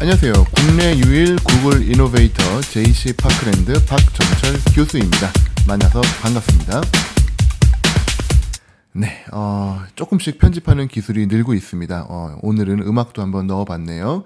안녕하세요. 국내 유일 구글 이노베이터 JC 파크랜드 박정철 교수입니다. 만나서 반갑습니다. 네, 어, 조금씩 편집하는 기술이 늘고 있습니다. 어, 오늘은 음악도 한번 넣어봤네요.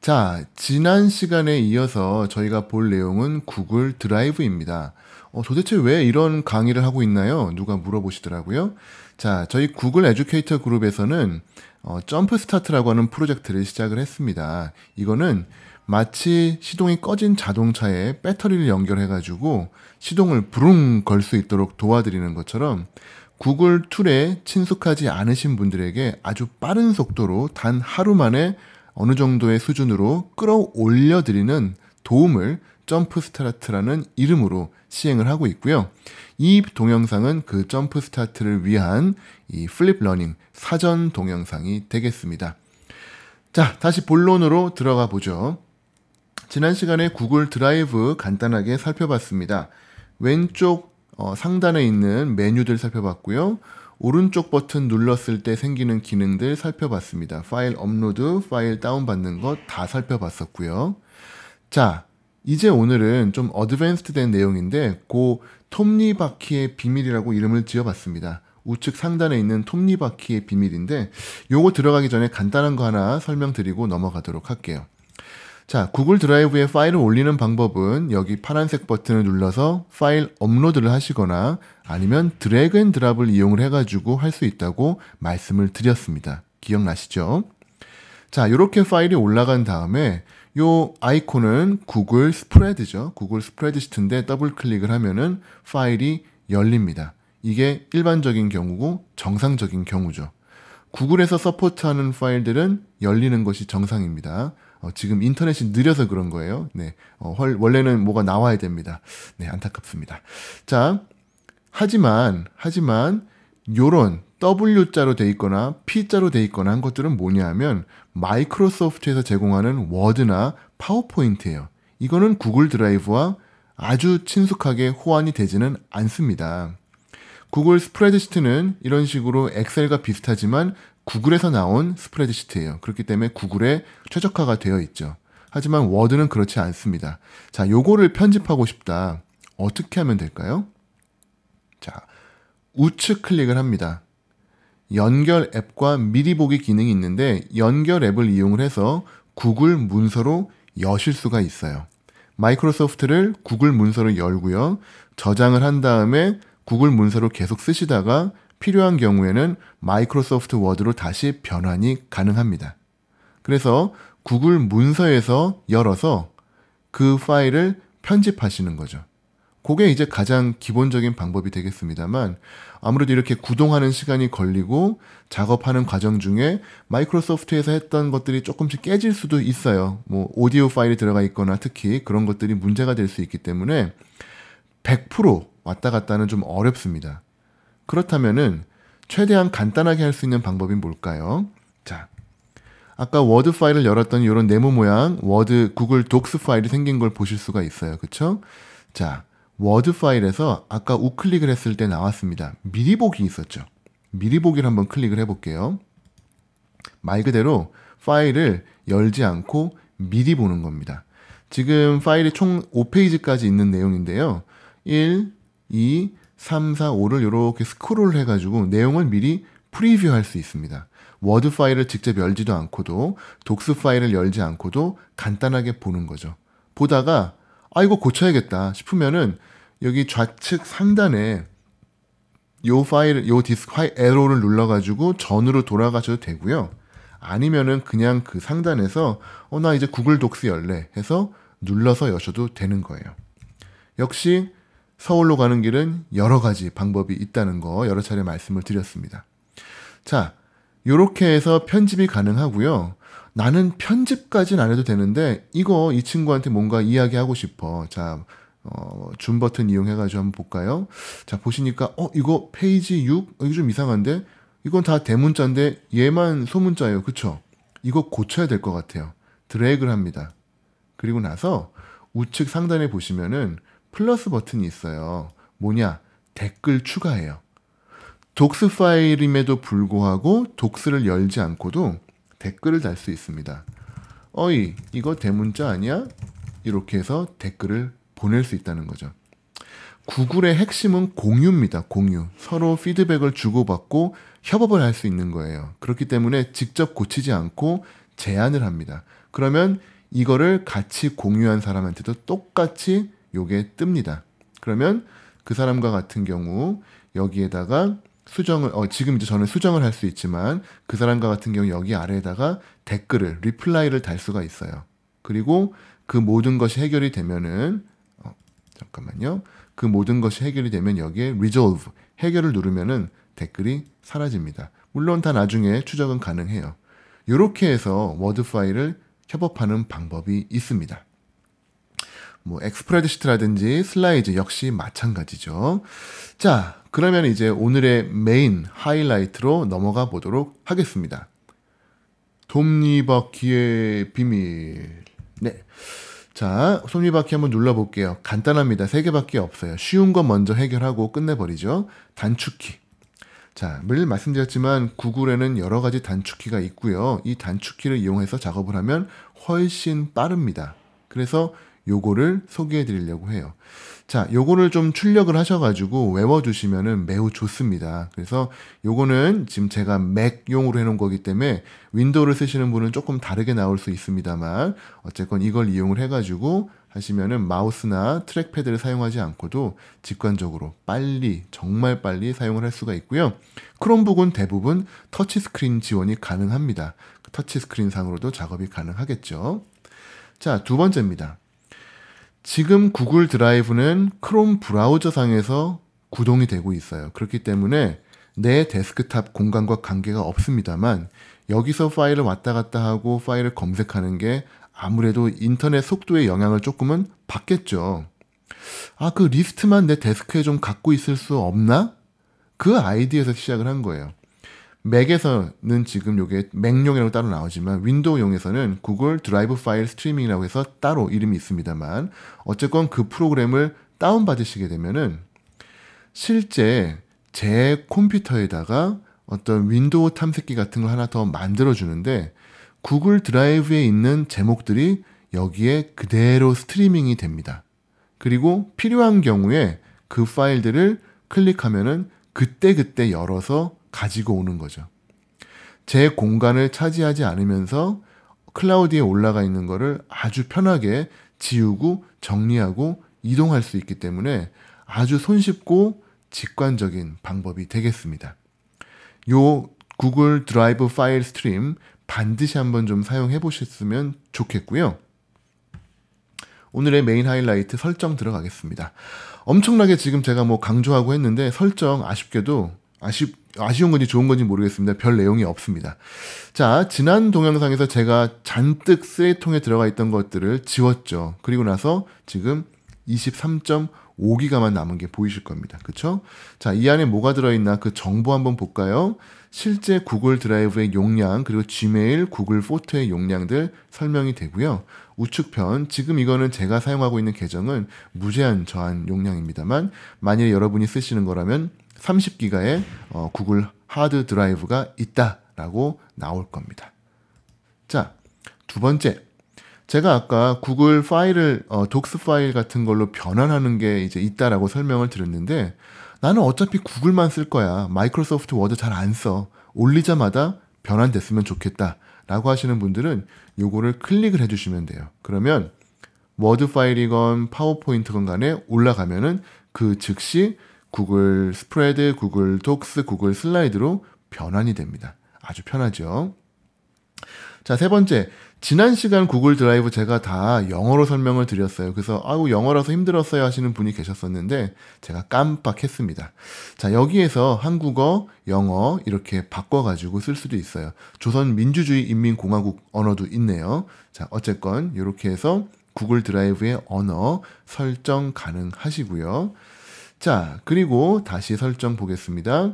자, 지난 시간에 이어서 저희가 볼 내용은 구글 드라이브입니다. 어, 도대체 왜 이런 강의를 하고 있나요? 누가 물어보시더라고요. 자, 저희 구글 에듀케이터 그룹에서는 어, 점프 스타트라고 하는 프로젝트를 시작을 했습니다. 이거는 마치 시동이 꺼진 자동차에 배터리를 연결해가지고 시동을 부릉 걸 수 있도록 도와드리는 것처럼 구글 툴에 친숙하지 않으신 분들에게 아주 빠른 속도로 단 하루 만에 어느 정도의 수준으로 끌어올려드리는 도움을 점프 스타트라는 이름으로 시행을 하고 있고요. 이 동영상은 그 점프 스타트를 위한 이 플립 러닝 사전 동영상이 되겠습니다. 자, 다시 본론으로 들어가 보죠. 지난 시간에 구글 드라이브 간단하게 살펴봤습니다. 왼쪽 어, 상단에 있는 메뉴들 살펴봤고요. 오른쪽 버튼 눌렀을 때 생기는 기능들 살펴봤습니다. 파일 업로드, 파일 다운받는 것 다 살펴봤었고요. 자, 이제 오늘은 좀어드밴스트된 내용인데 고 톱니바퀴의 비밀이라고 이름을 지어봤습니다. 우측 상단에 있는 톱니바퀴의 비밀인데 요거 들어가기 전에 간단한 거 하나 설명드리고 넘어가도록 할게요. 자, 구글 드라이브에 파일을 올리는 방법은 여기 파란색 버튼을 눌러서 파일 업로드를 하시거나 아니면 드래그 앤 드랍을 이용을 해가지고 할 수 있다고 말씀을 드렸습니다. 기억나시죠? 자, 이렇게 파일이 올라간 다음에 요 아이콘은 구글 스프레드죠. 구글 스프레드 시트인데 더블 클릭을 하면은 파일이 열립니다. 이게 일반적인 경우고 정상적인 경우죠. 구글에서 서포트하는 파일들은 열리는 것이 정상입니다. 어, 지금 인터넷이 느려서 그런 거예요. 네. 어, 헐, 원래는 뭐가 나와야 됩니다. 네, 안타깝습니다. 자, 하지만, 하지만, 요런 W자로 돼 있거나 P자로 돼 있거나 한 것들은 뭐냐 하면 마이크로소프트에서 제공하는 워드나 파워포인트예요. 이거는 구글 드라이브와 아주 친숙하게 호환이 되지는 않습니다. 구글 스프레드시트는 이런 식으로 엑셀과 비슷하지만 구글에서 나온 스프레드시트예요. 그렇기 때문에 구글에 최적화가 되어 있죠. 하지만 워드는 그렇지 않습니다. 자, 요거를 편집하고 싶다. 어떻게 하면 될까요? 자, 우측 클릭을 합니다. 연결 앱과 미리 보기 기능이 있는데 연결 앱을 이용을 해서 구글 문서로 여실 수가 있어요. 마이크로소프트를 구글 문서로 열고요. 저장을 한 다음에 구글 문서로 계속 쓰시다가 필요한 경우에는 마이크로소프트 워드로 다시 변환이 가능합니다. 그래서 구글 문서에서 열어서 그 파일을 편집하시는 거죠. 그게 이제 가장 기본적인 방법이 되겠습니다만 아무래도 이렇게 구동하는 시간이 걸리고 작업하는 과정 중에 마이크로소프트에서 했던 것들이 조금씩 깨질 수도 있어요. 뭐 오디오 파일이 들어가 있거나 특히 그런 것들이 문제가 될 수 있기 때문에 100% 왔다 갔다는 좀 어렵습니다. 그렇다면은 최대한 간단하게 할 수 있는 방법이 뭘까요? 자, 아까 워드 파일을 열었던 이런 네모 모양 워드 구글 독스 파일이 생긴 걸 보실 수가 있어요. 그쵸? 자, 워드 파일에서 아까 우클릭을 했을 때 나왔습니다. 미리 보기 있었죠. 미리 보기를 한번 클릭을 해볼게요. 말 그대로 파일을 열지 않고 미리 보는 겁니다. 지금 파일이 총 5페이지까지 있는 내용인데요. 1, 2, 3, 4, 5를 이렇게 스크롤 해가지고 내용을 미리 프리뷰할 수 있습니다. 워드 파일을 직접 열지도 않고도 독스 파일을 열지 않고도 간단하게 보는 거죠. 보다가 아 이거 고쳐야겠다 싶으면은 여기 좌측 상단에 요 파일, 요 디스크 파일 에로를 눌러가지고 전으로 돌아가셔도 되고요. 아니면은 그냥 그 상단에서 어 나 이제 구글 독스 열래 해서 눌러서 여셔도 되는 거예요. 역시 서울로 가는 길은 여러 가지 방법이 있다는 거 여러 차례 말씀을 드렸습니다. 자, 요렇게 해서 편집이 가능하고요. 나는 편집까지는 안 해도 되는데 이거 이 친구한테 뭔가 이야기하고 싶어. 자, 어, 줌 버튼 이용해가지고 한번 볼까요? 자, 보시니까 어 이거 페이지 6 어, 이거 좀 이상한데 이건 다 대문자인데 얘만 소문자예요, 그쵸? 이거 고쳐야 될 것 같아요. 드래그를 합니다. 그리고 나서 우측 상단에 보시면은 플러스 버튼이 있어요. 뭐냐? 댓글 추가해요 독스 파일임에도 불구하고 독스를 열지 않고도 댓글을 달 수 있습니다. 어이, 이거 대문자 아니야? 이렇게 해서 댓글을 보낼 수 있다는 거죠. 구글의 핵심은 공유입니다. 공유. 서로 피드백을 주고받고 협업을 할 수 있는 거예요. 그렇기 때문에 직접 고치지 않고 제안을 합니다. 그러면 이거를 같이 공유한 사람한테도 똑같이 요게 뜹니다. 그러면 그 사람과 같은 경우 여기에다가 수정을 어, 지금 이제 저는 수정을 할 수 있지만 그 사람과 같은 경우 여기 아래에다가 댓글을 리플라이를 달 수가 있어요. 그리고 그 모든 것이 해결이 되면은 어, 잠깐만요. 그 모든 것이 해결이 되면 여기에 resolve 해결을 누르면은 댓글이 사라집니다. 물론 다 나중에 추적은 가능해요. 이렇게 해서 워드 파일을 협업하는 방법이 있습니다. 뭐 엑스프레드시트라든지 슬라이즈 역시 마찬가지죠. 자, 그러면 이제 오늘의 메인 하이라이트로 넘어가 보도록 하겠습니다. 톱니바퀴의 비밀. 네. 자, 톱니바퀴 한번 눌러볼게요. 간단합니다. 세 개밖에 없어요. 쉬운 건 먼저 해결하고 끝내버리죠. 단축키. 자, 늘 말씀드렸지만 구글에는 여러 가지 단축키가 있고요. 이 단축키를 이용해서 작업을 하면 훨씬 빠릅니다. 그래서 요거를 소개해 드리려고 해요. 자, 요거를 좀 출력을 하셔가지고 외워주시면은 매우 좋습니다. 그래서 요거는 지금 제가 맥용으로 해놓은 거기 때문에 윈도우를 쓰시는 분은 조금 다르게 나올 수 있습니다만 어쨌건 이걸 이용을 해가지고 하시면은 마우스나 트랙패드를 사용하지 않고도 직관적으로 빨리 정말 빨리 사용을 할 수가 있고요. 크롬북은 대부분 터치스크린 지원이 가능합니다. 터치스크린 상으로도 작업이 가능하겠죠. 자, 두 번째입니다. 지금 구글 드라이브는 크롬 브라우저상에서 구동이 되고 있어요. 그렇기 때문에 내 데스크탑 공간과 관계가 없습니다만 여기서 파일을 왔다 갔다 하고 파일을 검색하는 게 아무래도 인터넷 속도에 영향을 조금은 받겠죠. 아, 그 리스트만 내 데스크에 좀 갖고 있을 수 없나? 그 아이디에서 시작을 한 거예요. 맥에서는 지금 요게 맥용이라고 따로 나오지만 윈도우용에서는 구글 드라이브 파일 스트리밍이라고 해서 따로 이름이 있습니다만 어쨌건 그 프로그램을 다운받으시게 되면은 실제 제 컴퓨터에다가 어떤 윈도우 탐색기 같은 걸 하나 더 만들어 주는데 구글 드라이브에 있는 제목들이 여기에 그대로 스트리밍이 됩니다. 그리고 필요한 경우에 그 파일들을 클릭하면은 그때그때 열어서 가지고 오는 거죠. 제 공간을 차지하지 않으면서 클라우드에 올라가 있는 거를 아주 편하게 지우고 정리하고 이동할 수 있기 때문에 아주 손쉽고 직관적인 방법이 되겠습니다. 요 구글 드라이브 파일 스트림 반드시 한번 좀 사용해 보셨으면 좋겠고요. 오늘의 메인 하이라이트 설정 들어가겠습니다. 엄청나게 지금 제가 뭐 강조하고 했는데 설정 아쉽게도 아쉽 아쉬운 건지 좋은 건지 모르겠습니다. 별 내용이 없습니다. 자, 지난 동영상에서 제가 잔뜩 쓰레기통에 들어가 있던 것들을 지웠죠. 그리고 나서 지금 23.5기가만 남은 게 보이실 겁니다. 그쵸? 자, 이 안에 뭐가 들어있나 그 정보 한번 볼까요? 실제 구글 드라이브의 용량, 그리고 지메일, 구글 포토의 용량들 설명이 되고요. 우측편, 지금 이거는 제가 사용하고 있는 계정은 무제한 저한 용량입니다만, 만일 여러분이 쓰시는 거라면 30기가의 어, 구글 하드 드라이브가 있다라고 나올 겁니다. 자, 두 번째. 제가 아까 구글 파일을 어, 독스 파일 같은 걸로 변환하는 게 이제 있다라고 설명을 드렸는데 나는 어차피 구글만 쓸 거야. 마이크로소프트 워드 잘 안 써. 올리자마다 변환됐으면 좋겠다. 라고 하시는 분들은 요거를 클릭을 해주시면 돼요. 그러면 워드 파일이건 파워포인트건 간에 올라가면은 그 즉시 구글 스프레드, 구글 독스 구글 슬라이드로 변환이 됩니다. 아주 편하죠. 자, 세 번째. 지난 시간 구글 드라이브 제가 다 영어로 설명을 드렸어요. 그래서 아우 영어라서 힘들었어요 하시는 분이 계셨었는데 제가 깜빡했습니다. 자, 여기에서 한국어, 영어 이렇게 바꿔 가지고 쓸 수도 있어요. 조선 민주주의 인민공화국 언어도 있네요. 자, 어쨌건 이렇게 해서 구글 드라이브의 언어 설정 가능하시고요. 자, 그리고 다시 설정 보겠습니다.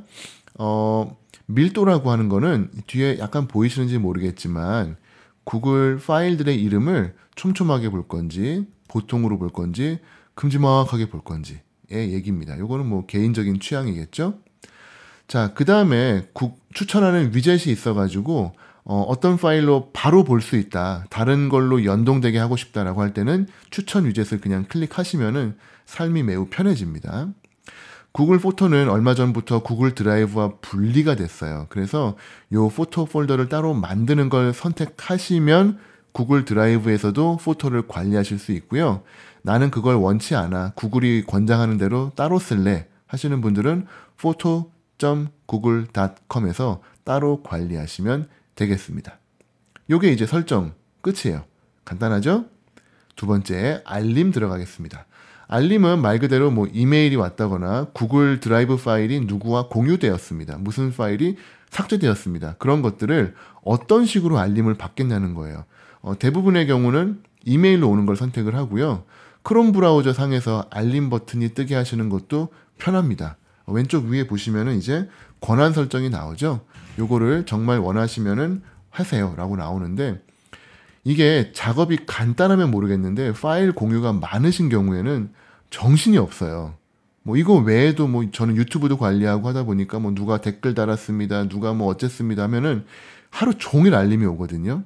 어, 밀도라고 하는 거는 뒤에 약간 보이시는지 모르겠지만 구글 파일들의 이름을 촘촘하게 볼 건지 보통으로 볼 건지 큼지막하게볼 건지의 얘기입니다. 이거는 뭐 개인적인 취향이겠죠? 자, 그 다음에 추천하는 위젯이 있어가지고 어, 어떤 파일로 바로 볼 수 있다. 다른 걸로 연동되게 하고 싶다라고 할 때는 추천 위젯을 그냥 클릭하시면은 삶이 매우 편해집니다. 구글 포토는 얼마 전부터 구글 드라이브와 분리가 됐어요. 그래서 요 포토 폴더를 따로 만드는 걸 선택하시면 구글 드라이브에서도 포토를 관리하실 수 있고요. 나는 그걸 원치 않아. 구글이 권장하는 대로 따로 쓸래. 하시는 분들은 포토 o g l e c o m 에서 따로 관리하시면 되겠습니다. 요게 이제 설정 끝이에요. 간단하죠? 두 번째 알림 들어가겠습니다. 알림은 말 그대로 뭐 이메일이 왔다거나 구글 드라이브 파일이 누구와 공유되었습니다. 무슨 파일이 삭제되었습니다. 그런 것들을 어떤 식으로 알림을 받겠냐는 거예요. 어, 대부분의 경우는 이메일로 오는 걸 선택을 하고요. 크롬 브라우저 상에서 알림 버튼이 뜨게 하시는 것도 편합니다. 왼쪽 위에 보시면은 이제 권한 설정이 나오죠. 요거를 정말 원하시면은 하세요. 라고 나오는데 이게 작업이 간단하면 모르겠는데 파일 공유가 많으신 경우에는 정신이 없어요. 뭐 이거 외에도 뭐 저는 유튜브도 관리하고 하다 보니까 뭐 누가 댓글 달았습니다. 누가 뭐 어쨌습니다 하면은 하루 종일 알림이 오거든요.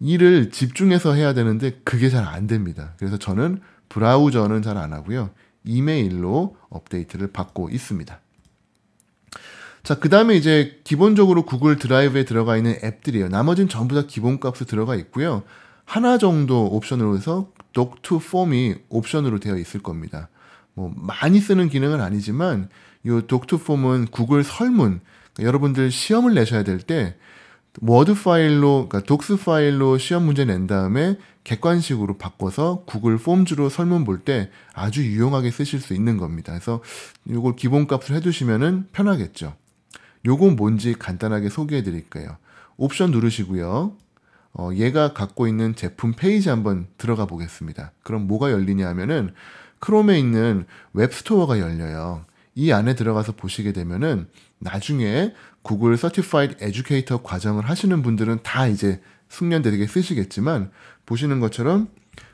일을 집중해서 해야 되는데 그게 잘 안 됩니다. 그래서 저는 브라우저는 잘 안 하고요. 이메일로 업데이트를 받고 있습니다. 자, 그 다음에 이제 기본적으로 구글 드라이브에 들어가 있는 앱들이에요. 나머지는 전부 다 기본 값으로 들어가 있고요. 하나 정도 옵션으로 해서 doc2 폼이 옵션으로 되어 있을 겁니다. 뭐 많이 쓰는 기능은 아니지만 이 doc2 폼은 구글 설문 그러니까 여러분들 시험을 내셔야 될 때 워드 파일로 그러니까 독스 파일로 시험 문제 낸 다음에 객관식으로 바꿔서 구글 폼즈로 설문 볼 때 아주 유용하게 쓰실 수 있는 겁니다. 그래서 이걸 기본 값을 해두시면 편하겠죠. 요건 뭔지 간단하게 소개해 드릴게요. 옵션 누르시고요. 어, 얘가 갖고 있는 제품 페이지 한번 들어가 보겠습니다. 그럼 뭐가 열리냐 하면은 크롬에 있는 웹스토어가 열려요. 이 안에 들어가서 보시게 되면은 나중에 구글 서티파이드 에듀케이터 과정을 하시는 분들은 다 이제 숙련되게 쓰시겠지만 보시는 것처럼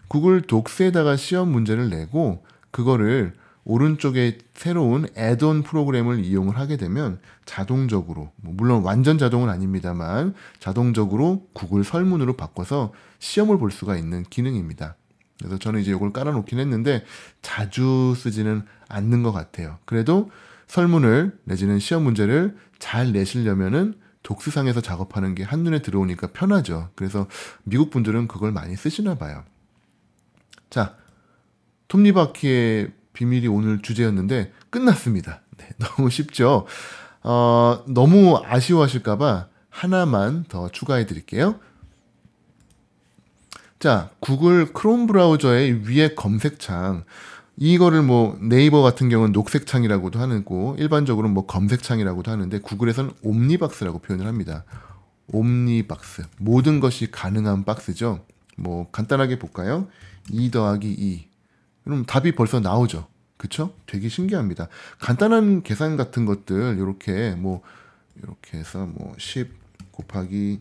구글 독스에다가 시험 문제를 내고 그거를 오른쪽에 새로운 애돈 프로그램을 이용을 하게 되면 자동적으로 뭐 물론 완전 자동은 아닙니다만 자동적으로 구글 설문으로 바꿔서 시험을 볼 수가 있는 기능입니다. 그래서 저는 이제 이걸 깔아놓긴 했는데 자주 쓰지는 않는 것 같아요. 그래도 설문을 내지는 시험 문제를 잘 내시려면은 독수상에서 작업하는 게 한눈에 들어오니까 편하죠. 그래서 미국 분들은 그걸 많이 쓰시나 봐요. 자, 톱니바퀴에 비밀이 오늘 주제였는데 끝났습니다. 네, 너무 쉽죠? 어, 너무 아쉬워하실까봐 하나만 더 추가해 드릴게요. 자, 구글 크롬 브라우저의 위에 검색창. 이거를 뭐 네이버 같은 경우는 녹색창이라고도 하고 일반적으로 뭐 검색창이라고도 하는데 구글에서는 옴니박스라고 표현을 합니다. 옴니박스. 모든 것이 가능한 박스죠. 뭐 간단하게 볼까요? 2 더하기 2. 그럼 답이 벌써 나오죠. 그쵸? 되게 신기합니다. 간단한 계산 같은 것들, 이렇게 뭐, 이렇게 해서 뭐, 10 곱하기,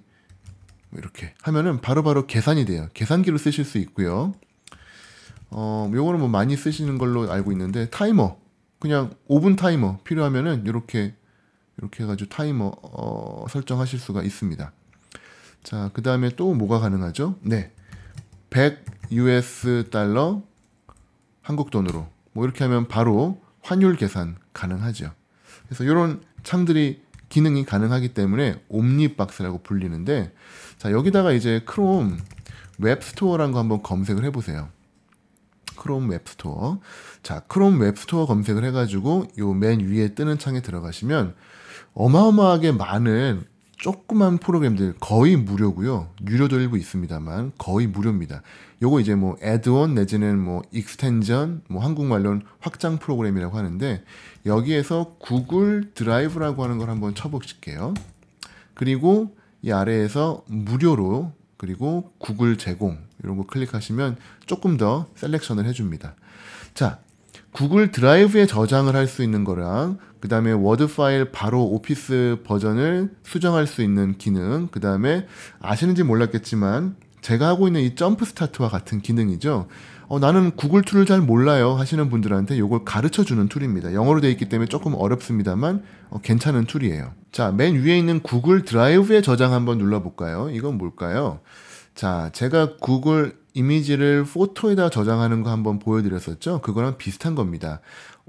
뭐 이렇게 하면은 바로바로 바로 계산이 돼요. 계산기로 쓰실 수 있고요. 어, 요거는 뭐 많이 쓰시는 걸로 알고 있는데, 타이머. 그냥 5분 타이머 필요하면은 이렇게, 이렇게 해가지고 타이머, 어, 설정하실 수가 있습니다. 자, 그 다음에 또 뭐가 가능하죠? 네. 100 US 달러 한국 돈으로 뭐 이렇게 하면 바로 환율 계산 가능하죠. 그래서 이런 창들이 기능이 가능하기 때문에 옴니박스라고 불리는데 자 여기다가 이제 크롬 웹스토어란 거 한번 검색을 해보세요. 크롬 웹스토어 자 크롬 웹스토어 검색을 해가지고 요 맨 위에 뜨는 창에 들어가시면 어마어마하게 많은 조그만 프로그램들 거의 무료고요. 유료도 일부 있습니다만 거의 무료입니다. 요거 이제 뭐 애드온 내지는 뭐 익스텐전 뭐 한국말로는 확장 프로그램이라고 하는데 여기에서 구글 드라이브라고 하는 걸 한번 쳐보실게요. 그리고 이 아래에서 무료로 그리고 구글 제공 이런 거 클릭하시면 조금 더 셀렉션을 해줍니다. 자, 구글 드라이브에 저장을 할 수 있는 거랑 그 다음에 워드 파일 바로 오피스 버전을 수정할 수 있는 기능, 그 다음에 아시는지 몰랐겠지만 제가 하고 있는 이 점프 스타트와 같은 기능이죠. 어, 나는 구글 툴을 잘 몰라요 하시는 분들한테 이걸 가르쳐 주는 툴입니다. 영어로 되어 있기 때문에 조금 어렵습니다만 어, 괜찮은 툴이에요. 자, 맨 위에 있는 구글 드라이브에 저장 한번 눌러볼까요? 이건 뭘까요? 자, 제가 구글 이미지를 포토에다 저장하는 거 한번 보여드렸었죠? 그거랑 비슷한 겁니다.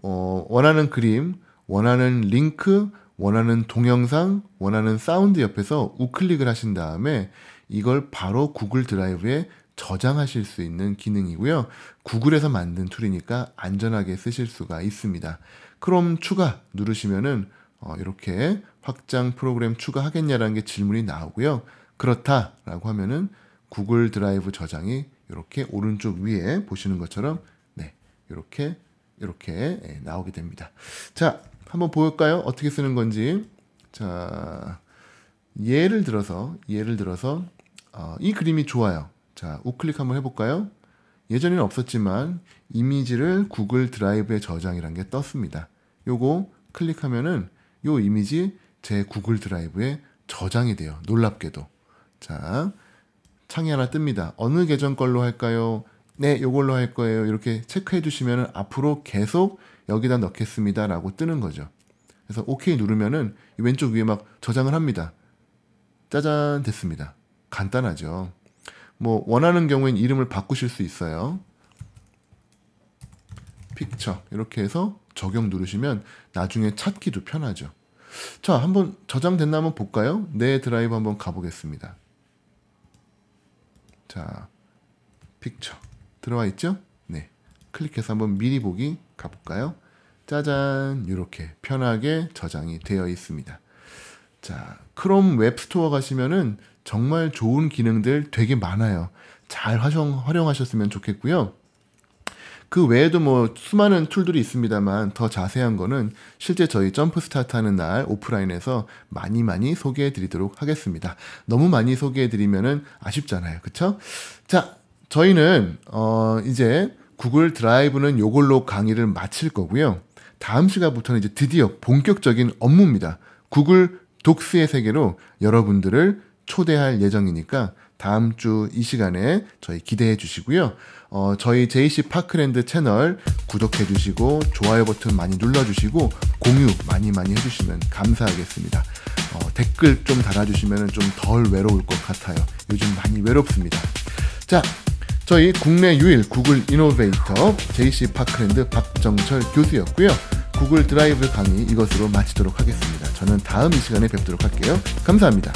어, 원하는 그림, 원하는 링크, 원하는 동영상, 원하는 사운드 옆에서 우클릭을 하신 다음에 이걸 바로 구글 드라이브에 저장하실 수 있는 기능이고요. 구글에서 만든 툴이니까 안전하게 쓰실 수가 있습니다. 크롬 추가 누르시면은 어, 이렇게 확장 프로그램 추가하겠냐라는 게 질문이 나오고요. 그렇다라고 하면은 구글 드라이브 저장이 이렇게 오른쪽 위에 보시는 것처럼 네 이렇게 이렇게 네, 나오게 됩니다. 자 한번 볼까요? 어떻게 쓰는 건지. 자, 예를 들어서, 예를 들어서, 어, 이 그림이 좋아요. 자, 우클릭 한번 해볼까요? 예전에는 없었지만, 이미지를 구글 드라이브에 저장이란 게 떴습니다. 요거 클릭하면은 요 이미지 제 구글 드라이브에 저장이 돼요. 놀랍게도. 자, 창이 하나 뜹니다. 어느 계정 걸로 할까요? 네, 요걸로 할 거예요. 이렇게 체크해 주시면 앞으로 계속 여기다 넣겠습니다라고 뜨는 거죠. 그래서 OK 누르면은 왼쪽 위에 막 저장을 합니다. 짜잔 됐습니다. 간단하죠. 뭐 원하는 경우엔 이름을 바꾸실 수 있어요. 픽처 이렇게 해서 적용 누르시면 나중에 찾기도 편하죠. 자, 한번 저장됐나 한번 볼까요? 내 드라이브 한번 가보겠습니다. 자, 픽처 들어와 있죠? 클릭해서 한번 미리 보기 가볼까요? 짜잔 이렇게 편하게 저장이 되어 있습니다. 자 크롬 웹스토어 가시면은 정말 좋은 기능들 되게 많아요. 잘 활용, 하셨으면 좋겠고요. 그 외에도 뭐 수많은 툴들이 있습니다만 더 자세한 거는 실제 저희 점프 스타트 하는 날 오프라인에서 많이 많이 소개해 드리도록 하겠습니다. 너무 많이 소개해 드리면 아쉽잖아요. 그쵸? 자, 저희는, 어, 이제 구글 드라이브는 이걸로 강의를 마칠 거고요. 다음 시간부터는 이제 드디어 본격적인 업무입니다. 구글 독스의 세계로 여러분들을 초대할 예정이니까 다음 주 이 시간에 저희 기대해 주시고요. 어, 저희 JC 파크랜드 채널 구독해 주시고 좋아요 버튼 많이 눌러 주시고 공유 많이 많이 해주시면 감사하겠습니다. 어, 댓글 좀 달아주시면 좀 덜 외로울 것 같아요. 요즘 많이 외롭습니다. 자, 저희 국내 유일 구글 이노베이터 JC 파크랜드 박정철 교수였고요. 구글 드라이브 강의 이것으로 마치도록 하겠습니다. 저는 다음 이 시간에 뵙도록 할게요. 감사합니다.